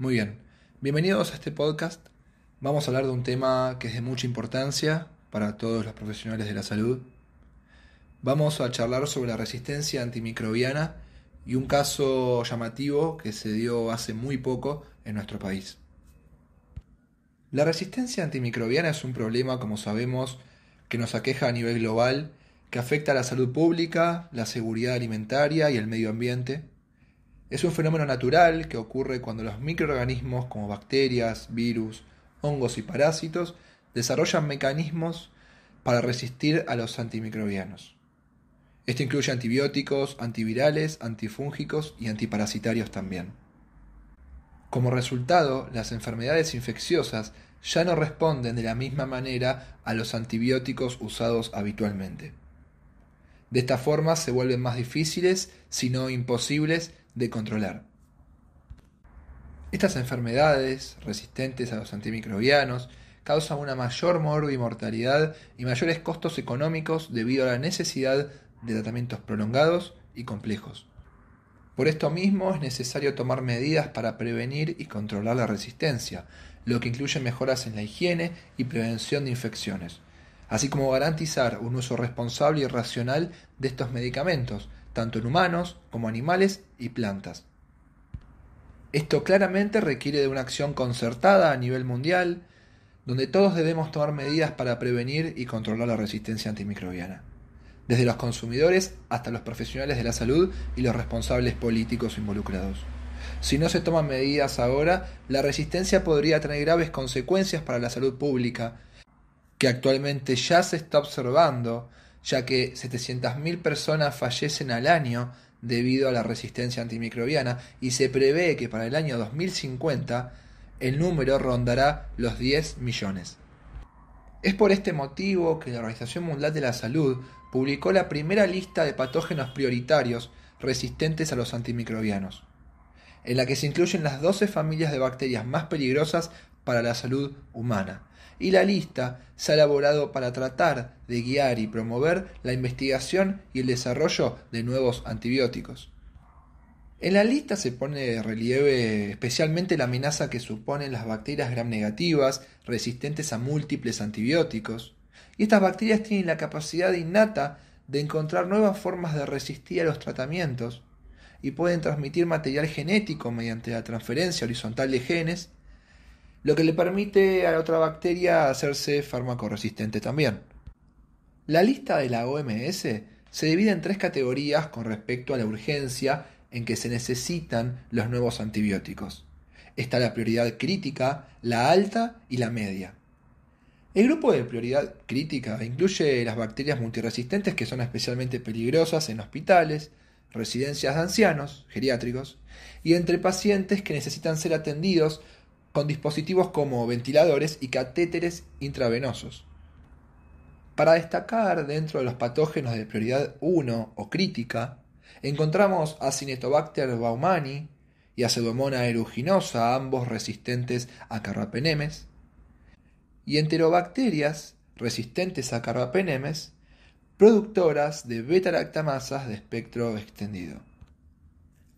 Muy bien, bienvenidos a este podcast. Vamos a hablar de un tema que es de mucha importancia para todos los profesionales de la salud. Vamos a charlar sobre la resistencia antimicrobiana y un caso llamativo que se dio hace muy poco en nuestro país. La resistencia antimicrobiana es un problema, como sabemos, que nos aqueja a nivel global, que afecta a la salud pública, la seguridad alimentaria y el medio ambiente. Es un fenómeno natural que ocurre cuando los microorganismos como bacterias, virus, hongos y parásitos desarrollan mecanismos para resistir a los antimicrobianos. Esto incluye antibióticos, antivirales, antifúngicos y antiparasitarios también. Como resultado, las enfermedades infecciosas ya no responden de la misma manera a los antibióticos usados habitualmente. De esta forma se vuelven más difíciles, si no imposibles, de controlar. Estas enfermedades, resistentes a los antimicrobianos, causan una mayor morbi-mortalidad y mayores costos económicos debido a la necesidad de tratamientos prolongados y complejos. Por esto mismo es necesario tomar medidas para prevenir y controlar la resistencia, lo que incluye mejoras en la higiene y prevención de infecciones así como garantizar un uso responsable y racional de estos medicamentos, tanto en humanos como animales y plantas. Esto claramente requiere de una acción concertada a nivel mundial, donde todos debemos tomar medidas para prevenir y controlar la resistencia antimicrobiana, desde los consumidores hasta los profesionales de la salud y los responsables políticos involucrados. Si no se toman medidas ahora, la resistencia podría tener graves consecuencias para la salud pública, que actualmente ya se está observando, ya que 700.000 personas fallecen al año debido a la resistencia antimicrobiana y se prevé que para el año 2050 el número rondará los 10 millones. Es por este motivo que la Organización Mundial de la Salud publicó la primera lista de patógenos prioritarios resistentes a los antimicrobianos, en la que se incluyen las 12 familias de bacterias más peligrosas para la salud humana. Y la lista se ha elaborado para tratar de guiar y promover la investigación y el desarrollo de nuevos antibióticos. En la lista se pone de relieve especialmente la amenaza que suponen las bacterias gram negativas, resistentes a múltiples antibióticos. Y estas bacterias tienen la capacidad innata de encontrar nuevas formas de resistir a los tratamientos y pueden transmitir material genético mediante la transferencia horizontal de genes lo que le permite a otra bacteria hacerse farmacoresistente también. La lista de la OMS se divide en tres categorías con respecto a la urgencia en que se necesitan los nuevos antibióticos. Está la prioridad crítica, la alta y la media. El grupo de prioridad crítica incluye las bacterias multiresistentes que son especialmente peligrosas en hospitales, residencias de ancianos, geriátricos, y entre pacientes que necesitan ser atendidos con dispositivos como ventiladores y catéteres intravenosos. Para destacar dentro de los patógenos de prioridad 1 o crítica, encontramos a Cinetobacter baumani y a Pseudomonas aeruginosa, ambos resistentes a carrapenemes, y enterobacterias resistentes a carrapenemes productoras de beta-lactamasas de espectro extendido.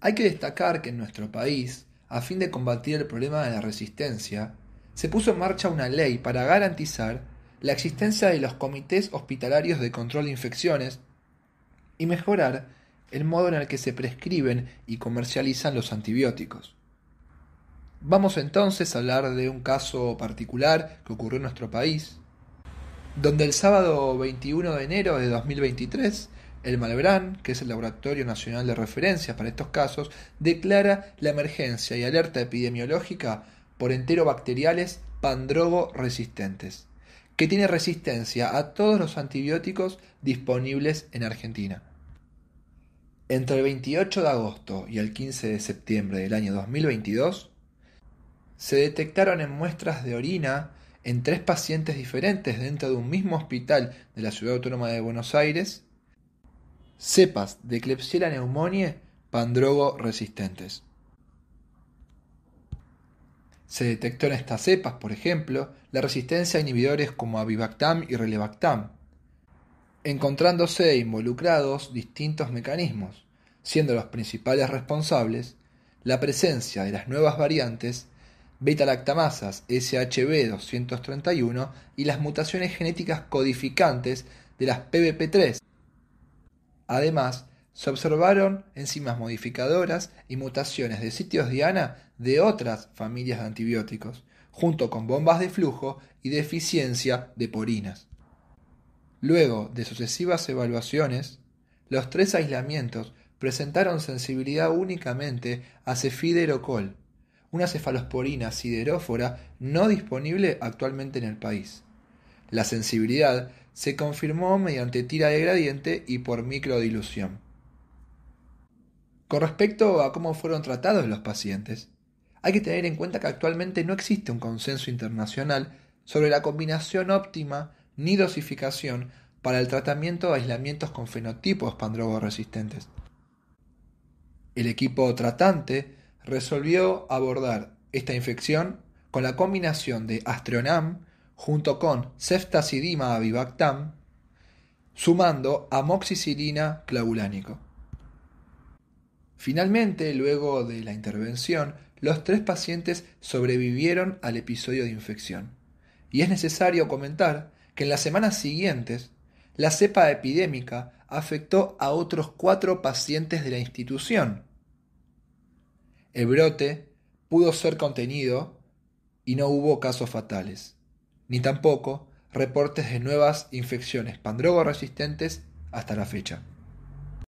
Hay que destacar que en nuestro país a fin de combatir el problema de la resistencia, se puso en marcha una ley para garantizar la existencia de los comités hospitalarios de control de infecciones y mejorar el modo en el que se prescriben y comercializan los antibióticos. Vamos entonces a hablar de un caso particular que ocurrió en nuestro país, donde el sábado 21 de enero de 2023 el Malbrán, que es el Laboratorio Nacional de Referencias para estos casos, declara la emergencia y alerta epidemiológica por enterobacteriales pandrogo resistentes, que tiene resistencia a todos los antibióticos disponibles en Argentina. Entre el 28 de agosto y el 15 de septiembre del año 2022, se detectaron en muestras de orina en tres pacientes diferentes dentro de un mismo hospital de la Ciudad Autónoma de Buenos Aires Cepas de Klebsiella pneumoniae pandrogo resistentes. Se detectó en estas cepas, por ejemplo, la resistencia a inhibidores como avibactam y relevactam, encontrándose involucrados distintos mecanismos, siendo los principales responsables la presencia de las nuevas variantes beta-lactamasas SHB231 y las mutaciones genéticas codificantes de las PBP3 Además, se observaron enzimas modificadoras y mutaciones de sitios diana de otras familias de antibióticos, junto con bombas de flujo y deficiencia de porinas. Luego de sucesivas evaluaciones, los tres aislamientos presentaron sensibilidad únicamente a cefiderocol, una cefalosporina siderófora no disponible actualmente en el país. La sensibilidad se confirmó mediante tira de gradiente y por microdilución. Con respecto a cómo fueron tratados los pacientes, hay que tener en cuenta que actualmente no existe un consenso internacional sobre la combinación óptima ni dosificación para el tratamiento de aislamientos con fenotipos pandrogoresistentes. El equipo tratante resolvió abordar esta infección con la combinación de Astronam junto con ceftazidima avibactam, sumando amoxicilina clavulánico. Finalmente, luego de la intervención, los tres pacientes sobrevivieron al episodio de infección. Y es necesario comentar que en las semanas siguientes, la cepa epidémica afectó a otros cuatro pacientes de la institución. El brote pudo ser contenido y no hubo casos fatales ni tampoco reportes de nuevas infecciones pandrogo resistentes hasta la fecha.